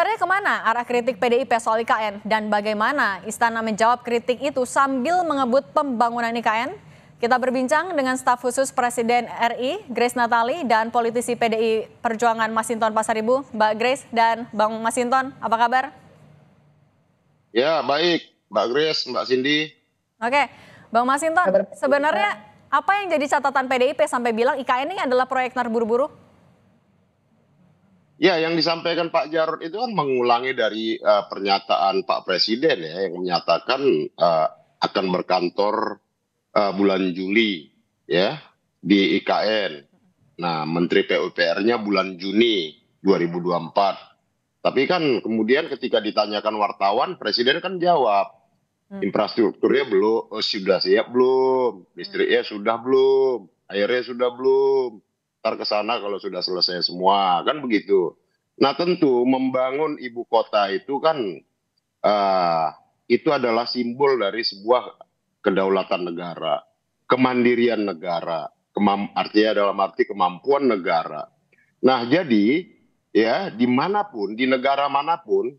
Akarnya kemana arah kritik PDIP soal IKN dan bagaimana Istana menjawab kritik itu sambil mengebut pembangunan IKN? Kita berbincang dengan staf khusus Presiden RI, Grace Natali, dan politisi PDI Perjuangan Masinton Pasaribu, Mbak Grace dan Bang Masinton. Apa kabar? Ya, baik. Mbak Grace, Mbak Cindy. Oke, Bang Masinton, sebenarnya apa yang jadi catatan PDIP sampai bilang IKN ini adalah proyek terburu-buru? Ya, yang disampaikan Pak Jarod itu kan mengulangi dari uh, pernyataan Pak Presiden ya yang menyatakan uh, akan berkantor uh, bulan Juli ya di IKN. Nah, Menteri PUPR-nya bulan Juni 2024. Tapi kan kemudian ketika ditanyakan wartawan, Presiden kan jawab hmm. infrastrukturnya belum oh, sudah siap belum, listriknya hmm. sudah belum, airnya sudah belum ntar ke sana kalau sudah selesai semua kan begitu. Nah tentu membangun ibu kota itu kan uh, itu adalah simbol dari sebuah kedaulatan negara, kemandirian negara, kemam artinya dalam arti kemampuan negara. Nah jadi ya dimanapun di negara manapun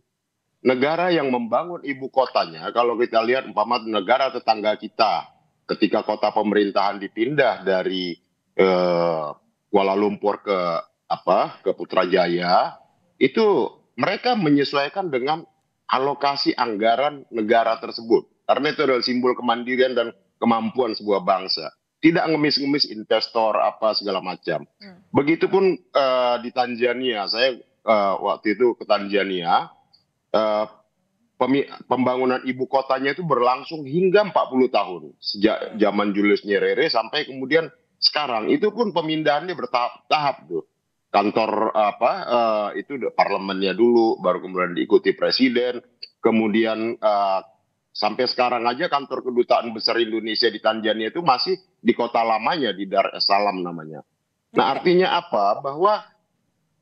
negara yang membangun ibu kotanya kalau kita lihat umpama negara tetangga kita ketika kota pemerintahan dipindah dari eh, Kuala Lumpur ke apa ke Putrajaya itu mereka menyesuaikan dengan alokasi anggaran negara tersebut karena itu adalah simbol kemandirian dan kemampuan sebuah bangsa tidak ngemis-ngemis investor apa segala macam hmm. begitupun uh, di Tanzania saya uh, waktu itu ke Tanzania uh, pembangunan ibu kotanya itu berlangsung hingga 40 tahun sejak zaman Julius Nyerere sampai kemudian sekarang itu pun pemindahannya bertahap-tahap tuh kantor apa uh, itu parlemennya dulu baru kemudian diikuti presiden kemudian uh, sampai sekarang aja kantor kedutaan besar Indonesia di Tanzania itu masih di kota lamanya di Dar es Salaam namanya nah iya. artinya apa bahwa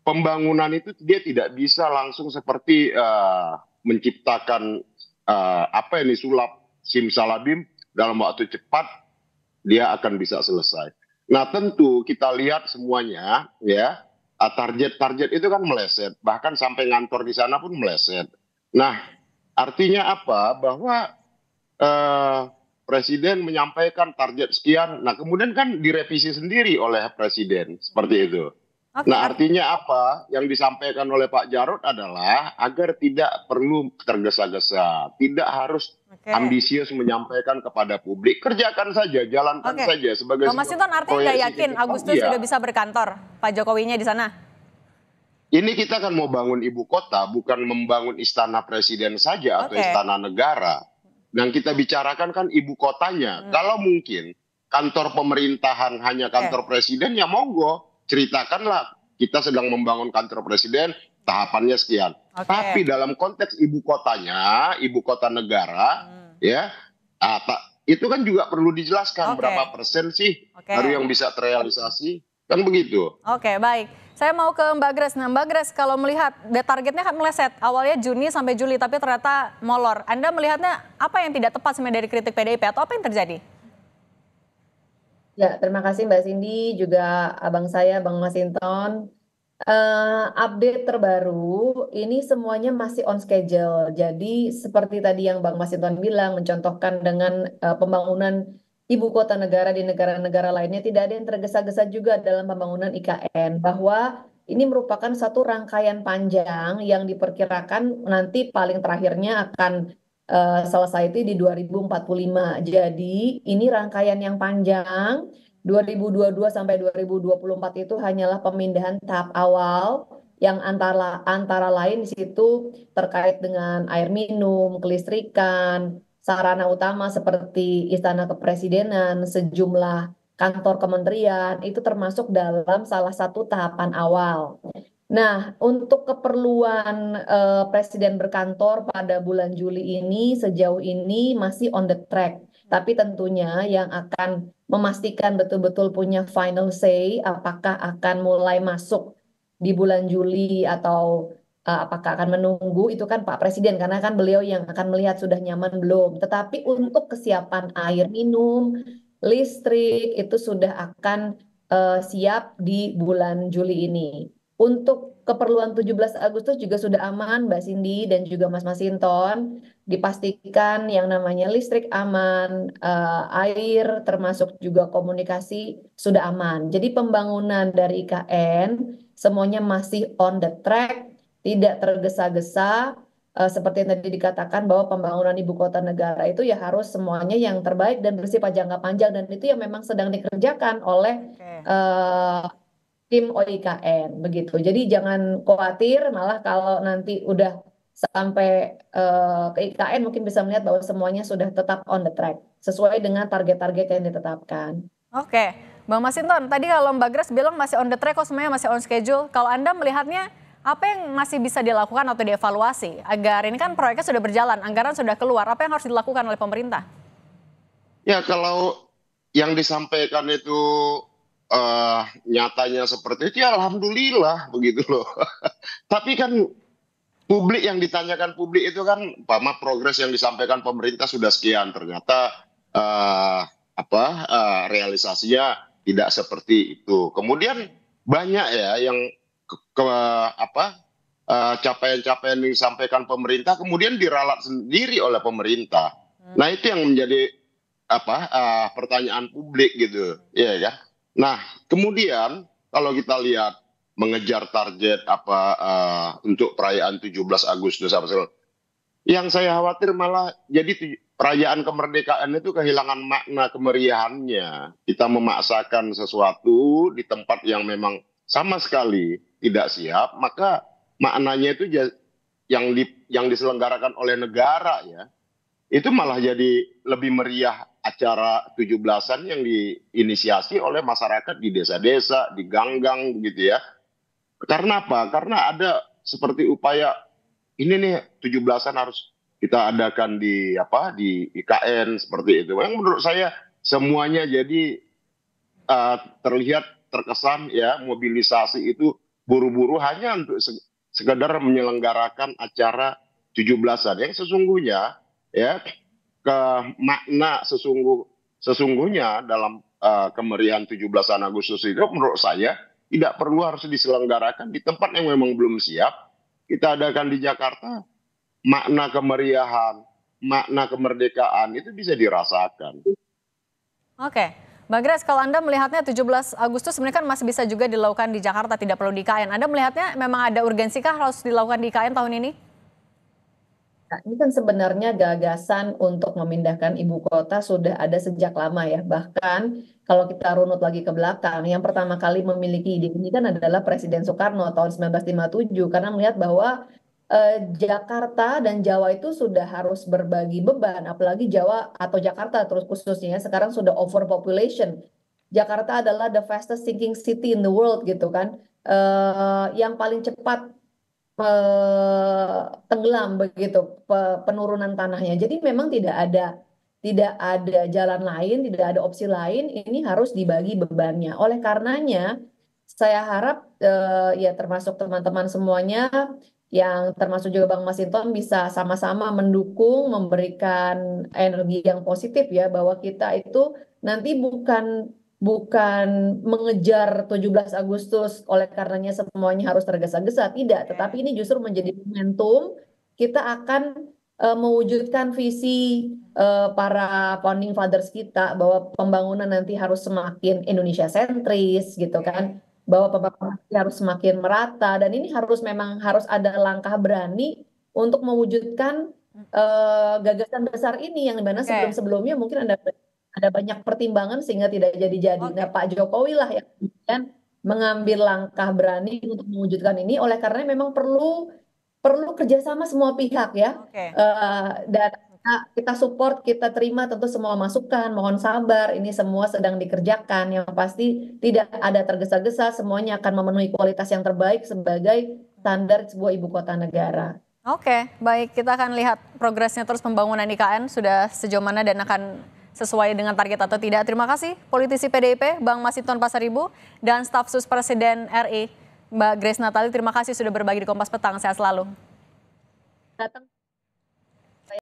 pembangunan itu dia tidak bisa langsung seperti uh, menciptakan uh, apa ini sulap simsalabim dalam waktu cepat dia akan bisa selesai Nah tentu kita lihat semuanya ya target-target ah, itu kan meleset bahkan sampai ngantor di sana pun meleset. Nah artinya apa bahwa eh, presiden menyampaikan target sekian, nah kemudian kan direvisi sendiri oleh presiden seperti itu. Okay. Nah artinya apa yang disampaikan oleh Pak Jarod adalah agar tidak perlu tergesa-gesa, tidak harus okay. ambisius menyampaikan kepada publik, kerjakan saja, jalankan okay. saja sebagai. Mas Sinton artinya nggak yakin Agustus ya. sudah bisa berkantor Pak Jokowinya di sana? ini kita kan mau bangun ibu kota, bukan membangun istana presiden saja atau istana negara. Yang kita bicarakan kan ibu kotanya. Hmm. Kalau mungkin kantor pemerintahan hanya kantor okay. presiden, ya monggo ceritakanlah kita sedang membangun kantor presiden tahapannya sekian. Okay. Tapi dalam konteks ibu kotanya, ibu kota negara, hmm. ya, ah, itu kan juga perlu dijelaskan okay. berapa persen sih okay. baru yang bisa terrealisasi, kan begitu. Oke, okay, baik. Saya mau ke Mbak Gres. Nah, Mbak Gres kalau melihat targetnya kan meleset awalnya Juni sampai Juli, tapi ternyata molor. Anda melihatnya apa yang tidak tepat sebenarnya dari kritik PDIP atau apa yang terjadi? Ya, terima kasih Mbak Cindy, juga abang saya, Bang Masinton. Uh, update terbaru, ini semuanya masih on schedule. Jadi seperti tadi yang Bang Masinton bilang, mencontohkan dengan uh, pembangunan ibu kota negara di negara-negara lainnya, tidak ada yang tergesa-gesa juga dalam pembangunan IKN. Bahwa ini merupakan satu rangkaian panjang yang diperkirakan nanti paling terakhirnya akan Eh, selesai itu di 2045. Jadi ini rangkaian yang panjang. 2022 sampai 2024 itu hanyalah pemindahan tahap awal yang antara antara lain di situ terkait dengan air minum, kelistrikan, sarana utama seperti istana kepresidenan, sejumlah kantor kementerian itu termasuk dalam salah satu tahapan awal. Nah, untuk keperluan uh, presiden berkantor pada bulan Juli ini sejauh ini masih on the track. Tapi tentunya yang akan memastikan betul-betul punya final say apakah akan mulai masuk di bulan Juli atau uh, apakah akan menunggu itu kan Pak Presiden karena kan beliau yang akan melihat sudah nyaman belum. Tetapi untuk kesiapan air minum, listrik itu sudah akan uh, siap di bulan Juli ini. Untuk keperluan 17 Agustus juga sudah aman Mbak Cindy dan juga Mas Masinton. Dipastikan yang namanya listrik aman, uh, air termasuk juga komunikasi sudah aman. Jadi pembangunan dari IKN semuanya masih on the track, tidak tergesa-gesa. Uh, seperti yang tadi dikatakan bahwa pembangunan ibu kota negara itu ya harus semuanya yang terbaik dan bersifat jangka panjang dan itu yang memang sedang dikerjakan oleh okay. uh, eh, tim OIKN begitu. Jadi jangan khawatir malah kalau nanti udah sampai uh, ke IKN mungkin bisa melihat bahwa semuanya sudah tetap on the track sesuai dengan target-target yang ditetapkan. Oke, Bang Masinton, tadi kalau Mbak Grace bilang masih on the track kok semuanya masih on schedule. Kalau Anda melihatnya apa yang masih bisa dilakukan atau dievaluasi agar ini kan proyeknya sudah berjalan, anggaran sudah keluar, apa yang harus dilakukan oleh pemerintah? Ya, kalau yang disampaikan itu uh, nyatanya seperti itu ya alhamdulillah begitu loh. Tapi kan publik yang ditanyakan publik itu kan pama progres yang disampaikan pemerintah sudah sekian ternyata uh, apa uh, realisasinya tidak seperti itu. Kemudian banyak ya yang ke, ke apa capaian-capaian uh, yang disampaikan pemerintah kemudian diralat sendiri oleh pemerintah. Hmm. Nah, itu yang menjadi apa uh, pertanyaan publik gitu. Iya ya yeah, ya. Yeah nah kemudian kalau kita lihat mengejar target apa uh, untuk perayaan 17 Agustus apa yang saya khawatir malah jadi perayaan kemerdekaan itu kehilangan makna kemeriahannya. Kita memaksakan sesuatu di tempat yang memang sama sekali tidak siap, maka maknanya itu yang di, yang diselenggarakan oleh negara ya. Itu malah jadi lebih meriah acara 17-an yang diinisiasi oleh masyarakat di desa-desa, di gang-gang gitu ya. Karena apa? Karena ada seperti upaya ini nih 17-an harus kita adakan di apa di IKN seperti itu. Yang menurut saya semuanya jadi uh, terlihat terkesan ya mobilisasi itu buru-buru hanya untuk sekedar menyelenggarakan acara 17-an yang sesungguhnya ya ke makna sesungguh sesungguhnya dalam uh, kemeriahan 17 Agustus itu menurut saya tidak perlu harus diselenggarakan di tempat yang memang belum siap. Kita adakan di Jakarta makna kemeriahan, makna kemerdekaan itu bisa dirasakan. Oke. Bang Gres, kalau Anda melihatnya 17 Agustus sebenarnya kan masih bisa juga dilakukan di Jakarta, tidak perlu di IKN. Anda melihatnya memang ada urgensikah harus dilakukan di IKN tahun ini? Nah, ini kan sebenarnya gagasan untuk memindahkan ibu kota sudah ada sejak lama ya. Bahkan kalau kita runut lagi ke belakang, yang pertama kali memiliki ide ini kan adalah Presiden Soekarno tahun 1957 karena melihat bahwa eh, Jakarta dan Jawa itu sudah harus berbagi beban, apalagi Jawa atau Jakarta terus khususnya sekarang sudah overpopulation. Jakarta adalah the fastest sinking city in the world gitu kan. Uh, yang paling cepat tenggelam begitu penurunan tanahnya. Jadi memang tidak ada tidak ada jalan lain, tidak ada opsi lain, ini harus dibagi bebannya. Oleh karenanya saya harap eh, ya termasuk teman-teman semuanya yang termasuk juga Bang Masinton bisa sama-sama mendukung memberikan energi yang positif ya bahwa kita itu nanti bukan bukan mengejar 17 Agustus oleh karenanya semuanya harus tergesa-gesa tidak iya. tetapi ini justru menjadi momentum kita akan uh, mewujudkan visi uh, para founding fathers kita bahwa pembangunan nanti harus semakin Indonesia sentris gitu iya. kan bahwa pembangunan harus semakin merata dan ini harus memang harus ada langkah berani untuk mewujudkan uh, gagasan besar ini yang dimana okay. sebelum-sebelumnya mungkin anda ada banyak pertimbangan sehingga tidak jadi-jadi. Okay. Nah, Pak Jokowi lah yang kemudian mengambil langkah berani untuk mewujudkan ini oleh karena memang perlu perlu kerjasama semua pihak ya okay. uh, eh, dan kita support kita terima tentu semua masukan mohon sabar ini semua sedang dikerjakan yang pasti tidak ada tergesa-gesa semuanya akan memenuhi kualitas yang terbaik sebagai standar sebuah ibu kota negara. Oke, okay, baik kita akan lihat progresnya terus pembangunan IKN sudah sejauh mana dan akan sesuai dengan target atau tidak. Terima kasih politisi PDIP Bang Masinton Pasaribu dan staf sus Presiden RI Mbak Grace Natali. Terima kasih sudah berbagi di Kompas Petang. Sehat selalu. Datang.